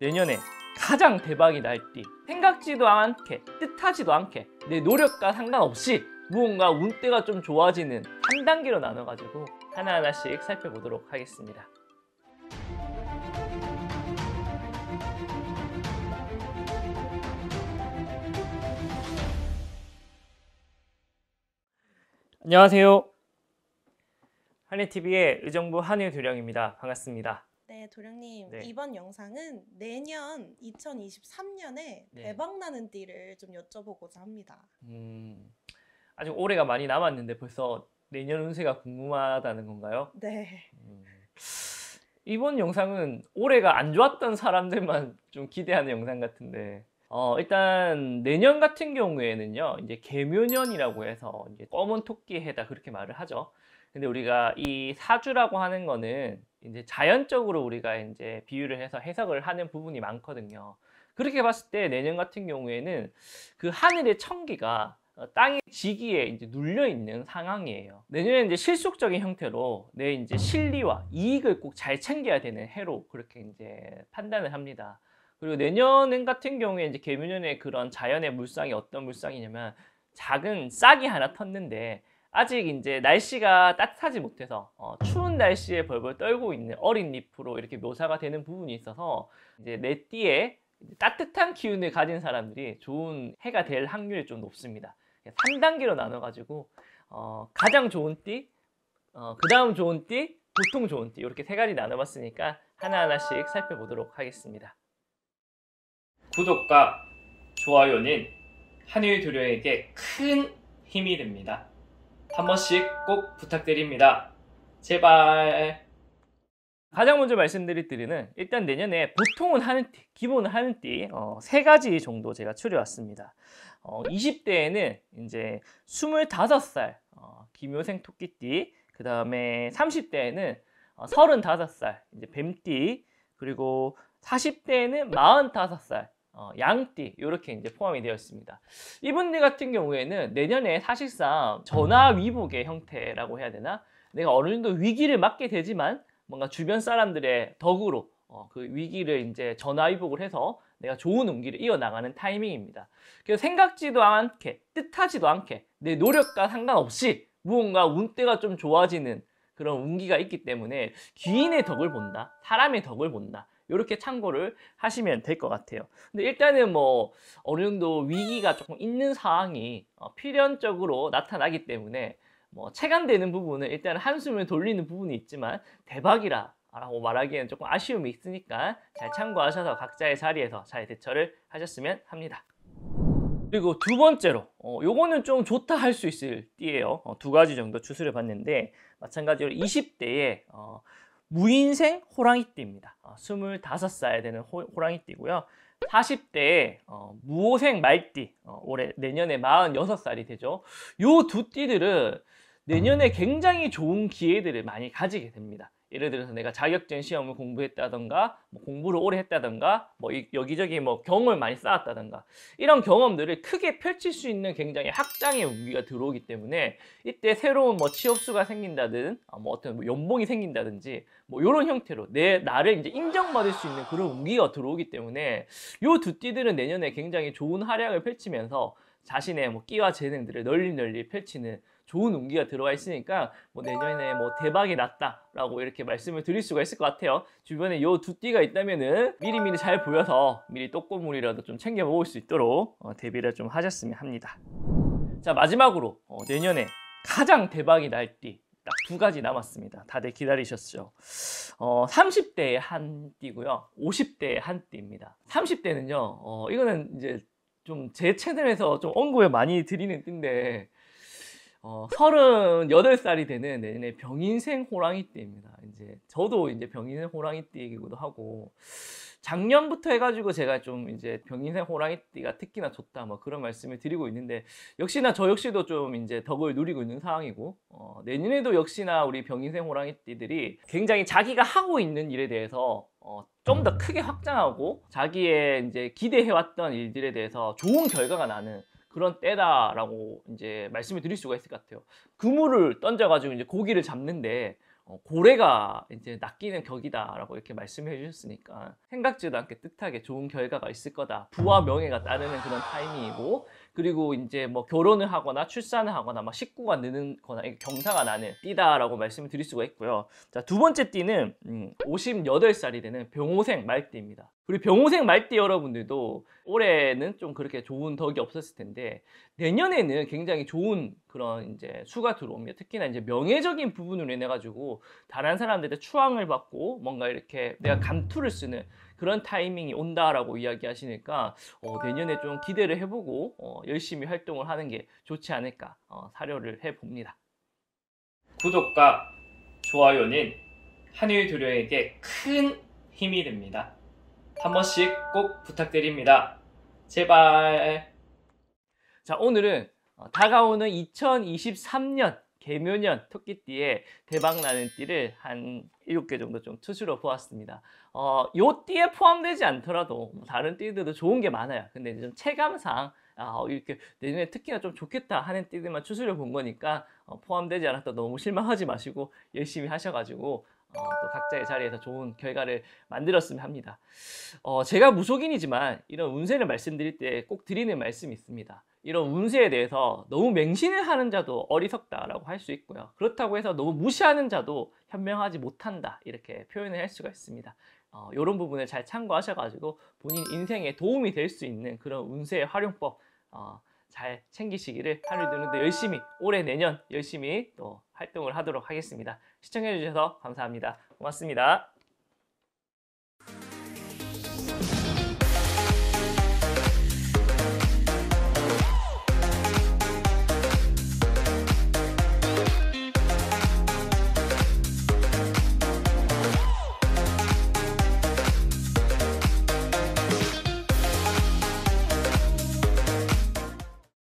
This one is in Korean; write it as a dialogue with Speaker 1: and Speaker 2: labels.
Speaker 1: 내년에 가장 대박이 날때 생각지도 않게 뜻하지도 않게 내 노력과 상관없이 무언가 운때가 좀 좋아지는 한 단계로 나눠가지고 하나하나씩 살펴보도록 하겠습니다. 안녕하세요. 한일TV의 의정부 한일두령입니다. 반갑습니다. 도령님. 네. 이번 영상은 내년 2023년에 네. 대박나는 띠를 좀 여쭤보고자 합니다. 음, 아직 올해가 많이 남았는데 벌써 내년 운세가 궁금하다는 건가요? 네. 음, 이번 영상은 올해가 안 좋았던 사람들만 좀 기대하는 영상 같은데 어, 일단 내년 같은 경우에는요. 이제 개묘년이라고 해서 이제 검은 토끼 해다 그렇게 말을 하죠. 근데 우리가 이 사주라고 하는 거는 이제 자연적으로 우리가 이제 비유를 해서 해석을 하는 부분이 많거든요. 그렇게 봤을 때 내년 같은 경우에는 그 하늘의 천기가 어, 땅의 지기에 이제 눌려 있는 상황이에요. 내년에 이제 실속적인 형태로 내 이제 실리와 이익을 꼭 잘 챙겨야 되는 해로 그렇게 이제 판단을 합니다. 그리고 내년 같은 경우에 이제 개미년에 그런 자연의 물상이 어떤 물상이냐면 작은 싹이 하나 텄는데 아직 이제 날씨가 따뜻하지 못해서 어, 추운 날씨에 벌벌 떨고 있는 어린 잎으로 이렇게 묘사가 되는 부분이 있어서 이제 내 띠에 따뜻한 기운을 가진 사람들이 좋은 해가 될 확률이 좀 높습니다. 3단계로 나눠가지고 어, 가장 좋은 띠, 어, 그 다음 좋은 띠, 보통 좋은 띠 이렇게 세 가지 나눠봤으니까 하나하나씩 살펴보도록 하겠습니다. 구독과 좋아요는 한의 도료에게 큰 힘이 됩니다. 한 번씩 꼭 부탁드립니다. 제발. 가장 먼저 말씀드릴 드리는 일단 내년에 보통은 하는 띠, 기본은 하는 띠, 어, 세 가지 정도 제가 추려왔습니다. 어, 20대에는 이제 25살, 어, 김효생 토끼띠, 그 다음에 30대에는 어, 35살, 이제 뱀띠, 그리고 40대에는 45살, 어, 양띠 이렇게 이제 포함이 되어 있습니다. 이분들 같은 경우에는 내년에 사실상 전화위복의 형태라고 해야 되나? 내가 어느 정도 위기를 맞게 되지만 뭔가 주변 사람들의 덕으로 어, 그 위기를 이제 전화위복을 해서 내가 좋은 운기를 이어나가는 타이밍입니다. 그래서 생각지도 않게 뜻하지도 않게 내 노력과 상관없이 무언가 운때가 좀 좋아지는 그런 운기가 있기 때문에 귀인의 덕을 본다, 사람의 덕을 본다 이렇게 참고를 하시면 될 것 같아요. 근데 일단은 뭐 어느 정도 위기가 조금 있는 상황이 어, 필연적으로 나타나기 때문에 뭐 체감되는 부분은 일단 한숨을 돌리는 부분이 있지만 대박이라 라고 말하기에는 조금 아쉬움이 있으니까 잘 참고하셔서 각자의 자리에서 잘 대처를 하셨으면 합니다. 그리고 두 번째로 어, 요거는 좀 좋다 할 수 있을 띠예요. 어, 두 가지 정도 추스려 봤는데 마찬가지로 20대에 어, 무인생 호랑이띠입니다. 어, 25살 되는 호, 랑이띠고요 40대에 어, 무호생 말띠, 어, 올해 내년에 46살이 되죠. 요두 띠들은 내년에 음. 굉장히 좋은 기회들을 많이 가지게 됩니다. 예를 들어서 내가 자격증 시험을 공부했다던가 뭐 공부를 오래 했다던가 뭐 여기저기 뭐 경험을 많이 쌓았다던가 이런 경험들을 크게 펼칠 수 있는 굉장히 학장의 무기가 들어오기 때문에 이때 새로운 뭐 취업수가 생긴다든 아, 뭐 어떤 뭐 연봉이 생긴다든지 뭐 이런 형태로 내 나를 이제 인정받을 수 있는 그런 무기가 들어오기 때문에 요두 띠들은 내년에 굉장히 좋은 활약을 펼치면서 자신의 뭐 끼와 재능들을 널리 널리 펼치는 좋은 운기가 들어가 있으니까 뭐 내년에 뭐 대박이 났다라고 이렇게 말씀을 드릴 수가 있을 것 같아요. 주변에 요 두 띠가 있다면은 미리미리 잘 보여서 미리 떡고물이라도 좀 챙겨 먹을 수 있도록 어, 대비를 좀 하셨으면 합니다. 자 마지막으로 어, 내년에 가장 대박이 날 띠. 딱 두 가지 남았습니다. 다들 기다리셨죠? 어, 30대의 한 띠고요. 50대의 한 띠입니다. 30대는요, 어, 이거는 이제 좀제 채널에서 좀 언급을 많이 드리는 띠인데 어, 38살이 되는 내년에 병인생 호랑이 띠입니다. 이제 저도 이제 병인생 호랑이 띠이기도 하고 작년부터 해가지고 제가 좀 이제 병인생 호랑이띠가 특히나 좋다 뭐 그런 말씀을 드리고 있는데 역시나 저 역시도 좀 이제 덕을 누리고 있는 상황이고 어, 내년에도 역시나 우리 병인생 호랑이띠들이 굉장히 자기가 하고 있는 일에 대해서 어, 좀 더 크게 확장하고 자기의 이제 기대해왔던 일들에 대해서 좋은 결과가 나는 그런 때다라고 이제 말씀을 드릴 수가 있을 것 같아요. 그물을 던져가지고 이제 고기를 잡는데 어, 고래가 이제 낚이는 격이다라고 이렇게 말씀해 주셨으니까 생각지도 않게 뜻하게 좋은 결과가 있을 거다. 부와 명예가 따르는 그런 타이밍이고 그리고 이제 뭐 결혼을 하거나 출산을 하거나 막 식구가 느는 거나 경사가 나는 띠다라고 말씀을 드릴 수가 있고요. 자, 두 번째 띠는 음, 58살이 되는 병호생 말띠입니다. 우리 병호생 말띠 여러분들도 올해는 좀 그렇게 좋은 덕이 없었을 텐데 내년에는 굉장히 좋은 그런 이제 수가 들어옵니다. 특히나 이제 명예적인 부분으로 인해 가지고 다른 사람들의 추앙을 받고 뭔가 이렇게 내가 감투를 쓰는 그런 타이밍이 온다라고 이야기하시니까 어, 내년에 좀 기대를 해보고 어, 열심히 활동을 하는 게 좋지 않을까 어, 사료를 해봅니다. 구독과 좋아요는 한일 두려에게 큰 힘이 됩니다. 한 번씩 꼭 부탁드립니다. 제발. 자, 오늘은 어, 다가오는 2023년 개묘년 토끼띠의 대박나는 띠를 한 7개 정도 좀 투수로 보았습니다. 어, 요 띠에 포함되지 않더라도 뭐 다른 띠들도 좋은 게 많아요. 근데 이제 좀 체감상 아, 어, 이렇게 내년에 특히나 좀 좋겠다 하는 띠들만 추스려본 거니까 어, 포함되지 않았다 너무 실망하지 마시고 열심히 하셔가지고 어, 또 각자의 자리에서 좋은 결과를 만들었으면 합니다. 어, 제가 무속인이지만 이런 운세를 말씀드릴 때 꼭 드리는 말씀이 있습니다. 이런 운세에 대해서 너무 맹신을 하는 자도 어리석다라고 할 수 있고요. 그렇다고 해서 너무 무시하는 자도 현명하지 못한다 이렇게 표현을 할 수가 있습니다. 어, 이런 부분을 잘 참고하셔가지고 본인 인생에 도움이 될 수 있는 그런 운세의 활용법 어, 잘 챙기시기를 하늘 드는데 열심히 올해 내년 열심히 또 활동을 하도록 하겠습니다. 시청해주셔서 감사합니다. 고맙습니다.